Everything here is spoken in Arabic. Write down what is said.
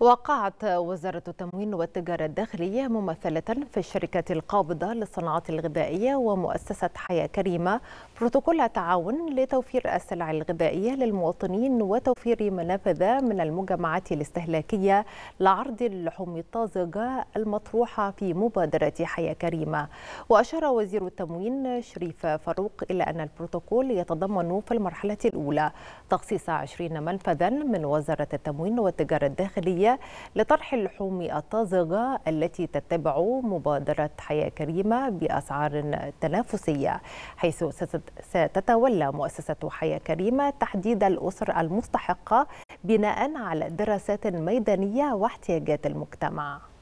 وقعت وزارة التموين والتجارة الداخلية ممثلة في الشركة القابضة للصناعات الغذائية ومؤسسة حياة كريمة بروتوكول تعاون لتوفير السلع الغذائية للمواطنين وتوفير منافذ من المجمعات الاستهلاكية لعرض اللحوم الطازجة المطروحة في مبادرة حياة كريمة وأشار وزير التموين شريف فاروق إلى أن البروتوكول يتضمن في المرحلة الأولى تخصيص 20 منفذا من وزارة التموين والتجارة الداخلية الدولية لطرح اللحوم الطازجة التي تتبع مبادرة حياة كريمة بأسعار تنافسية حيث ستتولى مؤسسة حياة كريمة تحديد الأسر المستحقة بناء على دراسات ميدانية واحتياجات المجتمع